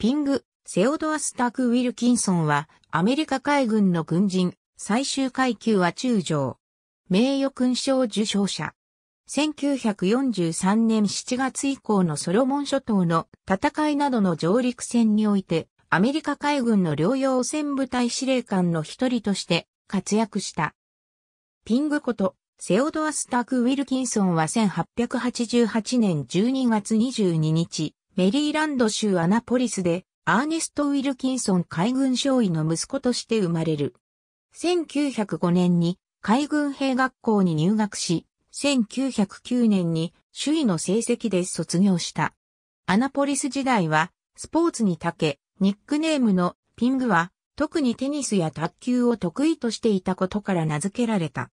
ピング、セオドアス・ターク・ウィルキンソンは、アメリカ海軍の軍人、最終階級は中将。名誉勲章受章者。1943年7月以降のソロモン諸島の戦いなどの上陸戦において、アメリカ海軍の領汚染部隊司令官の一人として活躍した。ピングこと、セオドアス・ターク・ウィルキンソンは1888年12月22日、メリーランド州アナポリスで、アーネスト・ウィルキンソン海軍少尉の息子として生まれる。1905年に海軍兵学校に入学し、1909年に首位の成績で卒業した。アナポリス時代はスポーツに長け、ニックネームのピングは特にテニスや卓球を得意としていたことから名付けられた。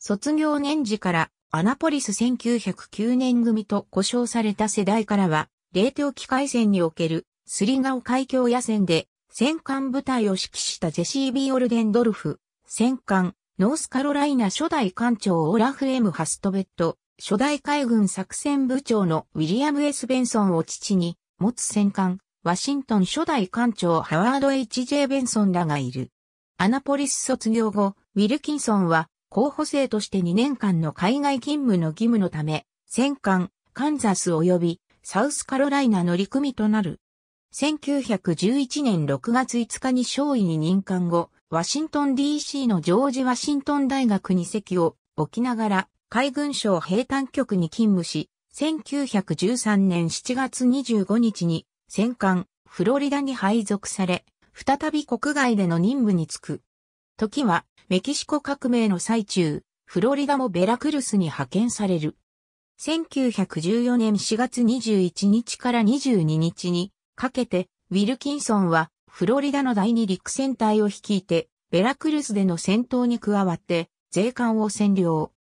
卒業年次からアナポリス1909年組と呼称された世代からは冷凍機械戦における、スリガオ海峡野戦で、戦艦部隊を指揮したジェシー・ビー・オルデンドルフ、戦艦、ノースカロライナ初代艦長オラフ・エムハストベット、初代海軍作戦部長のウィリアム・エスベンソンを父に、持つ戦艦、ワシントン初代艦長ハワード・ H.J. ベンソンらがいる。アナポリス卒業後、ウィルキンソンは、候補生として2年間の海外勤務の義務のため、戦艦、カンザス及びサウスカロライナ乗組となる。1911年6月5日に少尉に任官後、ワシントン DC のジョージ・ワシントン大学に席を置きながら、海軍省兵隊局に勤務し、1913年7月25日に戦艦フロリダに配属され、再び国外での任務に就く。時はメキシコ革命の最中、フロリダもベラクルスに派遣される。1914年4月21日から22日にかけて、ウィルキンソンはフロリダの第二陸戦隊を率いて、ベラクルスでの戦闘に加わって、税関を占領。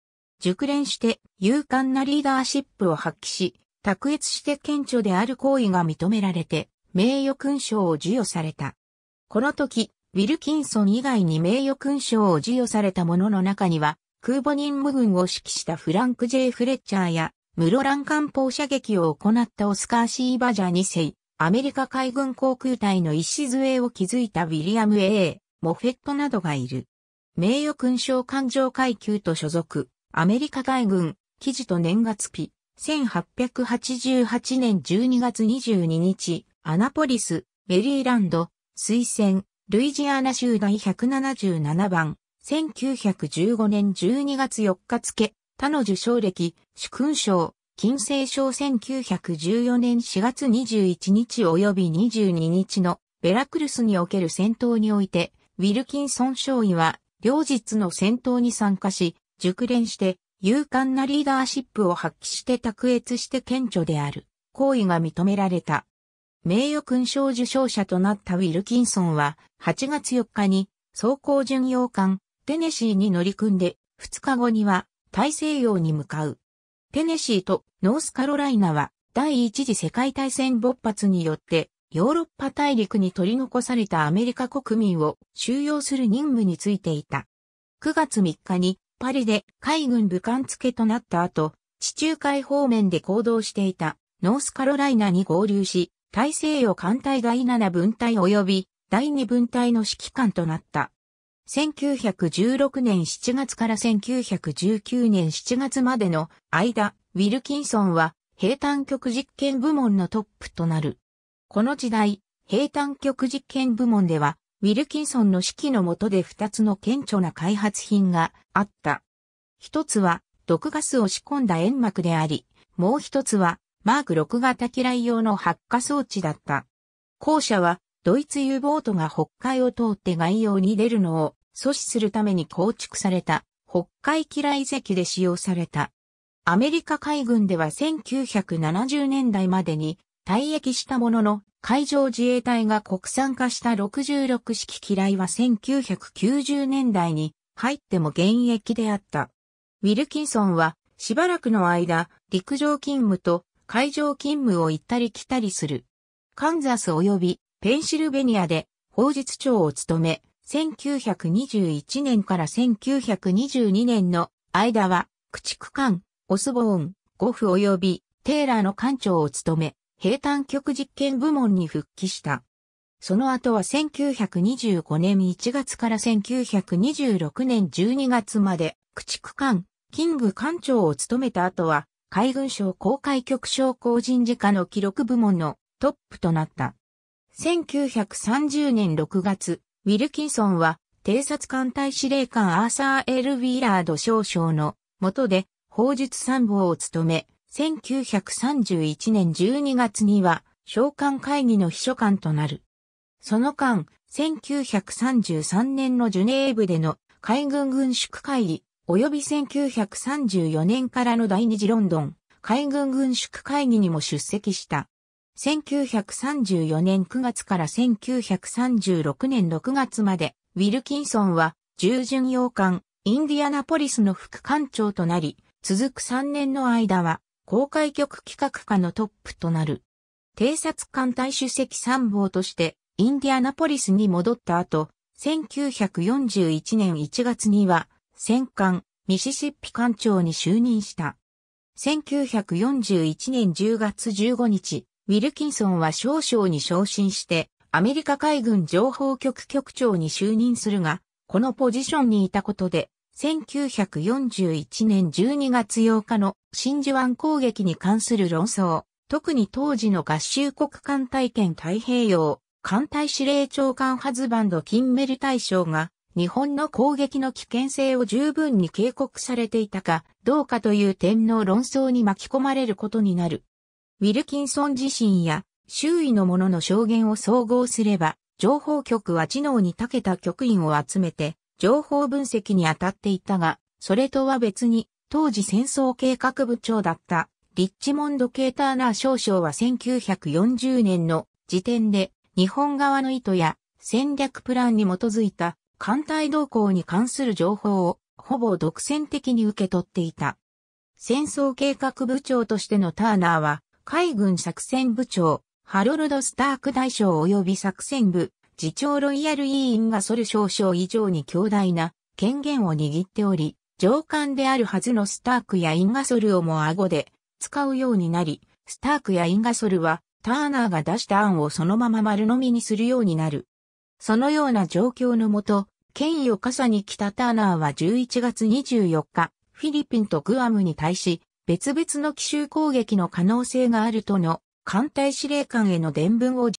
熟練して勇敢なリーダーシップを発揮し、卓越して顕著である行為が認められて、名誉勲章を授与された。この時、ウィルキンソン以外に名誉勲章を授与された者の中には、空母任務軍を指揮したフランク・ジェイ・フレッチャーや、室蘭艦砲射撃を行ったオスカー・シーバジャー2世、アメリカ海軍航空隊の礎を築いたウィリアム・ A・ モフェットなどがいる。名誉勲章艦上階級と所属、アメリカ海軍、記事と年月日、1888年12月22日、アナポリス、メリーランド、推薦、ルイジアナ州第177番、1915年12月4日付、他の受賞歴、主勲賞、金星賞1914年4月21日及び22日のベラクルスにおける戦闘において、ウィルキンソン少尉は、両日の戦闘に参加し、熟練して、勇敢なリーダーシップを発揮して卓越して顕著である。行為が認められた。名誉勲章受賞者となったウィルキンソンは、8月4日に、装甲巡洋艦、テネシーに乗り組んで、2日後には大西洋に向かう。テネシーとノースカロライナは第一次世界大戦勃発によってヨーロッパ大陸に取り残されたアメリカ国民を収容する任務についていた。9月3日にパリで海軍武官付けとなった後、地中海方面で行動していたノースカロライナに合流し、大西洋艦隊第7分隊及び第2分隊の指揮官となった。1916年7月から1919年7月までの間、ウィルキンソンは平坦極実験部門のトップとなる。この時代、平坦極実験部門では、ウィルキンソンの指揮の下で2つの顕著な開発品があった。一つは、毒ガスを仕込んだ煙幕であり、もう一つは、マーク6型機雷用の発火装置だった。後者は、ドイツ U ボートが北海を通って外洋に出るのを阻止するために構築された北海機雷石で使用された。アメリカ海軍では1970年代までに退役したものの海上自衛隊が国産化した66式機雷は1990年代に入っても現役であった。ウィルキンソンはしばらくの間陸上勤務と海上勤務を行ったり来たりする。カンザス及びペンシルベニアで法術長を務め、1921年から1922年の間は、駆逐艦、オスボーン、ゴフ及びテーラーの艦長を務め、平坦局実験部門に復帰した。その後は1925年1月から1926年12月まで、駆逐艦、キング艦長を務めた後は、海軍省公開局省工人事課の記録部門のトップとなった。1930年6月、ウィルキンソンは、偵察艦隊司令官アーサー・エル・ウィーラード少将の下で、法術参謀を務め、1931年12月には、召喚会議の秘書官となる。その間、1933年のジュネーブでの海軍軍縮会議、及び1934年からの第二次ロンドン海軍軍縮会議にも出席した。1934年9月から1936年6月まで、ウィルキンソンは、従巡洋艦、インディアナポリスの副艦長となり、続く3年の間は、公開局企画課のトップとなる。偵察艦隊主席参謀として、インディアナポリスに戻った後、1941年1月には、戦艦、ミシシッピ艦長に就任した。1941年10月15日、ウィルキンソンは少将に昇進して、アメリカ海軍情報局局長に就任するが、このポジションにいたことで、1941年12月8日の真珠湾攻撃に関する論争、特に当時の合衆国艦隊圏太平洋、艦隊司令長官ハズバンド・キンメル大将が、日本の攻撃の危険性を十分に警告されていたかどうかという点の論争に巻き込まれることになる。ウィルキンソン自身や周囲の者の証言を総合すれば、情報局は知能に長けた局員を集めて、情報分析に当たっていたが、それとは別に、当時戦争計画部長だった、リッチモンド・ケーターナー少将は1940年の時点で、日本側の意図や戦略プランに基づいた艦隊動向に関する情報をほぼ独占的に受け取っていた。戦争計画部長としてのターナーは、海軍作戦部長、ハロルド・スターク大将及び作戦部、次長ロイヤル委員がソル少将以上に強大な権限を握っており、上官であるはずのスタークやインガソルをも顎で使うようになり、スタークやインガソルはターナーが出した案をそのまま丸飲みにするようになる。そのような状況のもと、権威を傘に来たターナーは11月24日、フィリピンとグアムに対し、別々の奇襲攻撃の可能性があるとの艦隊司令官への伝聞を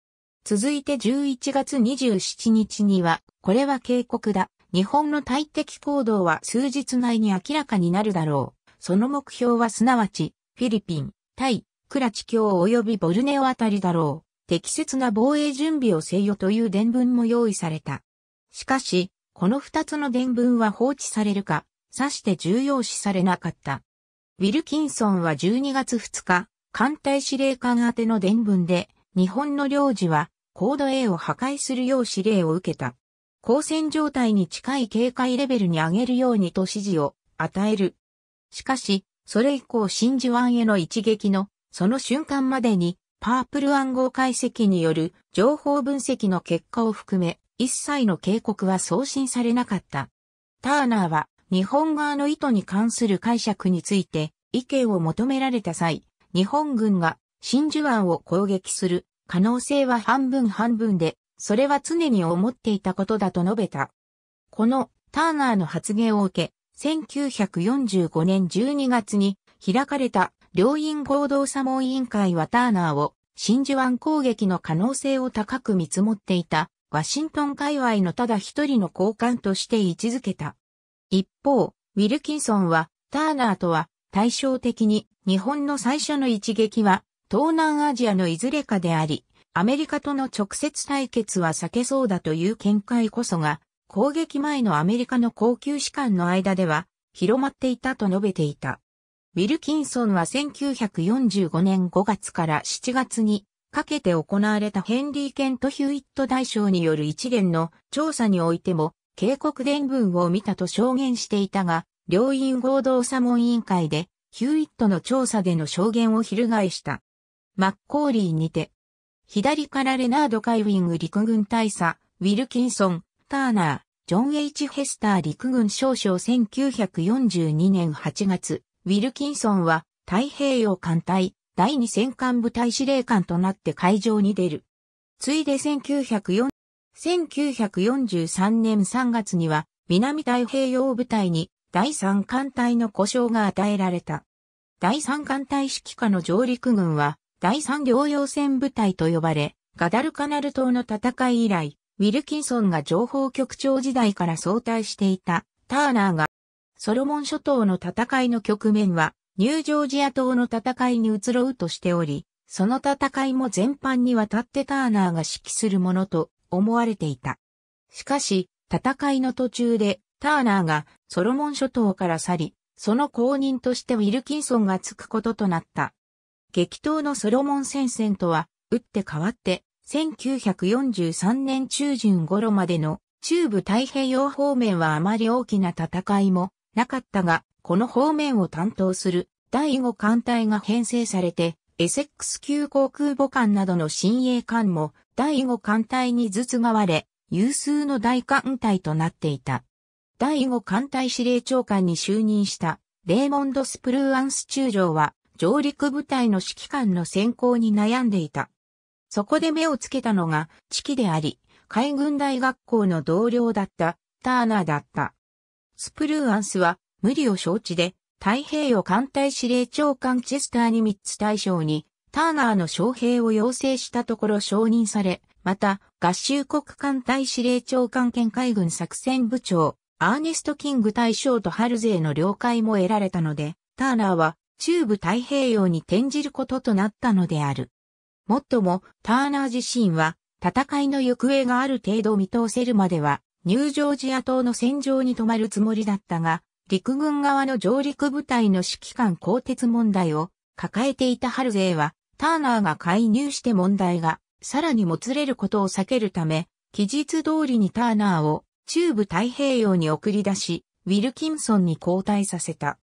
続いて11月27日には、これは警告だ。日本の対敵行動は数日内に明らかになるだろう。その目標はすなわち、フィリピン、タイ、クラチ教及びボルネオあたりだろう。適切な防衛準備をせよという伝聞も用意された。しかし、この二つの伝聞は放置されるか、さして重要視されなかった。ウィルキンソンは12月2日、艦隊司令官宛ての伝文で、日本の領事は、コード A を破壊するよう指令を受けた。交戦状態に近い警戒レベルに上げるようにと指示を与える。しかし、それ以降真珠湾への一撃の、その瞬間までに、パープル暗号解析による情報分析の結果を含め、一切の警告は送信されなかった。ターナーは日本側の意図に関する解釈について意見を求められた際、日本軍が真珠湾を攻撃する可能性は半分半分で、それは常に思っていたことだと述べた。このターナーの発言を受け、1945年12月に開かれた両院合同モン委員会はターナーを真珠湾攻撃の可能性を高く見積もっていたワシントン界隈のただ一人の高官として位置づけた。一方、ウィルキンソンは、ターナーとは、対照的に、日本の最初の一撃は、東南アジアのいずれかであり、アメリカとの直接対決は避けそうだという見解こそが、攻撃前のアメリカの高級士官の間では、広まっていたと述べていた。ウィルキンソンは1945年5月から7月にかけて行われたヘンリー・ケント・ヒューイット大将による一連の調査においても警告伝文を見たと証言していたが、両院合同査問委員会で、ヒューイットの調査での証言を翻した。マッコーリーにて、左からレナード・カイウィング陸軍大佐、ウィルキンソン、ターナー、ジョン・ H・ ヘスター陸軍少将1942年8月、ウィルキンソンは太平洋艦隊第二戦艦部隊司令官となって海上に出る。ついで1942 1943年3月には南太平洋部隊に第三艦隊の故障が与えられた。第三艦隊指揮下の上陸軍は第三両用船部隊と呼ばれ、ガダルカナル島の戦い以来、ウィルキンソンが情報局長時代から相対していたターナーが、ソロモン諸島の戦いの局面は、ニュージョージア島の戦いに移ろうとしており、その戦いも全般にわたってターナーが指揮するものと思われていた。しかし、戦いの途中でターナーがソロモン諸島から去り、その後任としてウィルキンソンがつくこととなった。激闘のソロモン戦線とは、打って変わって、1943年中旬頃までの中部太平洋方面はあまり大きな戦いもなかったが、この方面を担当する第5艦隊が編成されて、エセックス級航空母艦などの新鋭艦も第五艦隊に筒が割れ、有数の大艦隊となっていた。第五艦隊司令長官に就任したレーモンド・スプルーアンス中将は上陸部隊の指揮官の選考に悩んでいた。そこで目をつけたのが地期であり、海軍大学校の同僚だったターナーだった。スプルーアンスは無理を承知で太平洋艦隊司令長官チェスターに3つ大将にターナーの招聘を要請したところ承認され、また、合衆国艦隊司令長官兼海軍作戦部長、アーネスト・キング大将とハルゼーの了解も得られたので、ターナーは中部太平洋に転じることとなったのである。もっとも、ターナー自身は、戦いの行方がある程度見通せるまでは、ニュージョージア島の戦場に泊まるつもりだったが、陸軍側の上陸部隊の指揮官更迭問題を抱えていたハルゼーは、ターナーが介入して問題がさらにもつれることを避けるため、期日通りにターナーを中部太平洋に送り出し、ウィルキンソンに交代させた。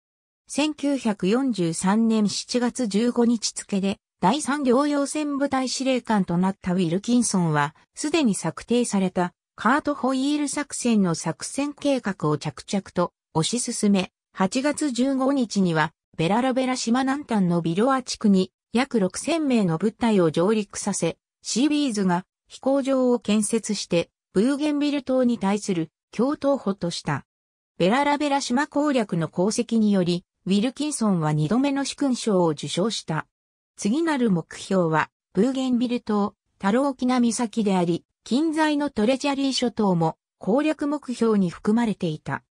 1943年7月15日付で第三両用船部隊司令官となったウィルキンソンは、すでに策定されたカートホイール作戦の作戦計画を着々と推し進め、8月15日にはベラロベラ島南端のビロア地区に約6000名の物体を上陸させ、シービーズが飛行場を建設して、ブーゲンビル島に対する共闘補とした。ベララベラ島攻略の功績により、ウィルキンソンは2度目の主勲章を受賞した。次なる目標は、ブーゲンビル島、タロ沖キナ岬であり、近在のトレジャリー諸島も攻略目標に含まれていた。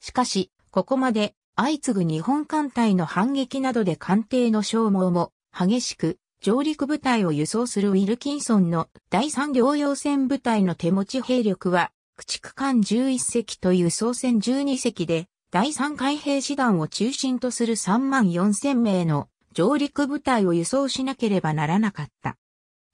しかし、ここまで相次ぐ日本艦隊の反撃などで艦艇の消耗も激しく上陸部隊を輸送するウィルキンソンの第三両用船部隊の手持ち兵力は、駆逐艦11隻と輸送船12隻で、第三海兵師団を中心とする3万4千名の上陸部隊を輸送しなければならなかった。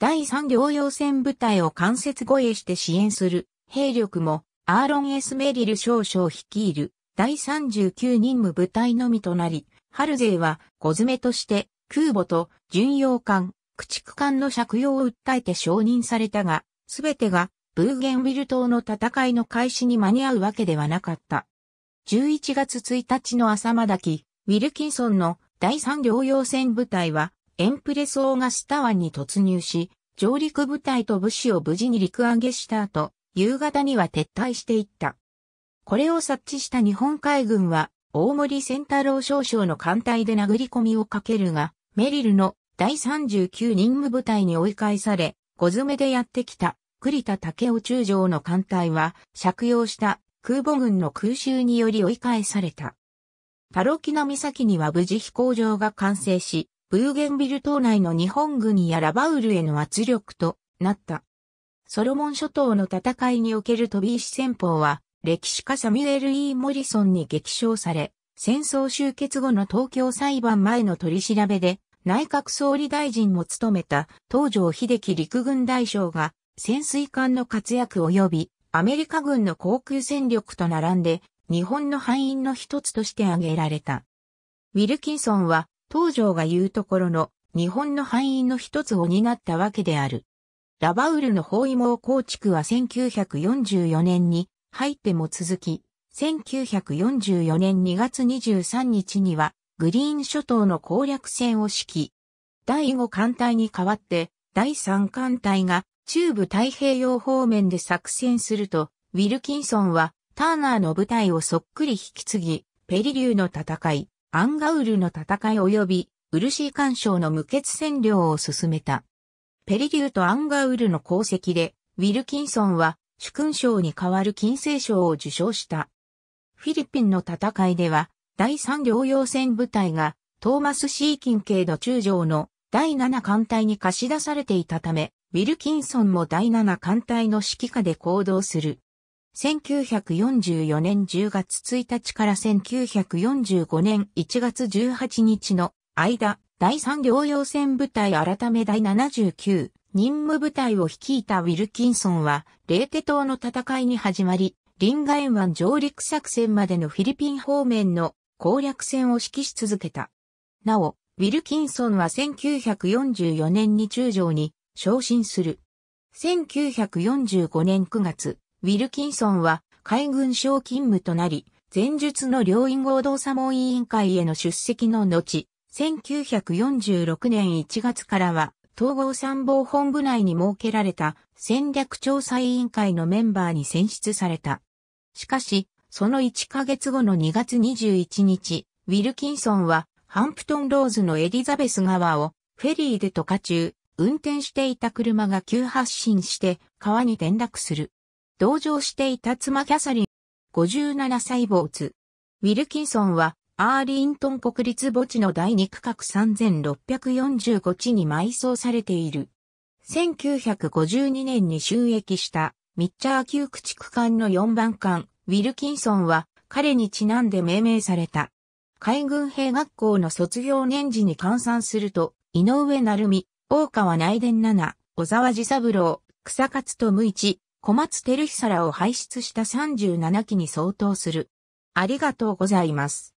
第三両用船部隊を間接護衛して支援する兵力も、アーロン・エスメリル少将率いる第39任務部隊のみとなり、ハルゼイは小詰めとして空母と巡洋艦、駆逐艦の借用を訴えて承認されたが、すべてがブーゲンウィル島の戦いの開始に間に合うわけではなかった。11月1日の朝まだき、ウィルキンソンの第三両用船部隊は、エンプレスオーガスタ湾に突入し、上陸部隊と武士を無事に陸揚げした後、夕方には撤退していった。これを察知した日本海軍は、大森仙太郎少将の艦隊で殴り込みをかけるが、メリルの第39任務部隊に追い返され、小詰めでやってきた栗田武雄中将の艦隊は借用した空母軍の空襲により追い返された。パロキナ岬には無事飛行場が完成し、ブーゲンビル島内の日本軍やラバウルへの圧力となった。ソロモン諸島の戦いにおける飛び石戦法は、歴史家サミュエル・ E・ モリソンに激賞され、戦争終結後の東京裁判前の取り調べで、内閣総理大臣も務めた東条秀樹陸軍大将が潜水艦の活躍及びアメリカ軍の航空戦力と並んで日本の敗因の一つとして挙げられた。ウィルキンソンは東条が言うところの日本の敗因の一つを担ったわけである。ラバウルの包囲網構築は1944年に入っても続き、1944年2月23日にはグリーン諸島の攻略戦を指揮。第5艦隊に代わって、第3艦隊が中部太平洋方面で作戦すると、ウィルキンソンはターナーの部隊をそっくり引き継ぎ、ペリリューの戦い、アンガウルの戦い及び、ウルシー干渉の無血占領を進めた。ペリリューとアンガウルの功績で、ウィルキンソンは主勲章に代わる金星章を受章した。フィリピンの戦いでは、第3両用船部隊がトーマス・シーキン系の中将の第7艦隊に貸し出されていたため、ウィルキンソンも第7艦隊の指揮下で行動する。1944年10月1日から1945年1月18日の間、第3両用船部隊改め第79任務部隊を率いたウィルキンソンは、レーテ島の戦いに始まり、リンガ湾上陸作戦までのフィリピン方面の攻略戦を指揮し続けた。なお、ウィルキンソンは1944年に中将に昇進する。1945年9月、ウィルキンソンは海軍省勤務となり、前述の両院合同作務委員会への出席の後、1946年1月からは、統合参謀本部内に設けられた戦略調査委員会のメンバーに選出された。しかし、その1ヶ月後の2月21日、ウィルキンソンはハンプトンローズのエリザベス川をフェリーで渡過中、運転していた車が急発進して川に転落する。同乗していた妻キャサリン、57歳主。ウィルキンソンはアーリントン国立墓地の第2区画3645地に埋葬されている。1952年に収益したミッチャー旧駆逐艦の4番艦ウィルキンソンは彼にちなんで命名された。海軍兵学校の卒業年次に換算すると、井上成美、大川内伝七、小沢治三郎、草勝無一、小松照久らを輩出した37期に相当する。ありがとうございます。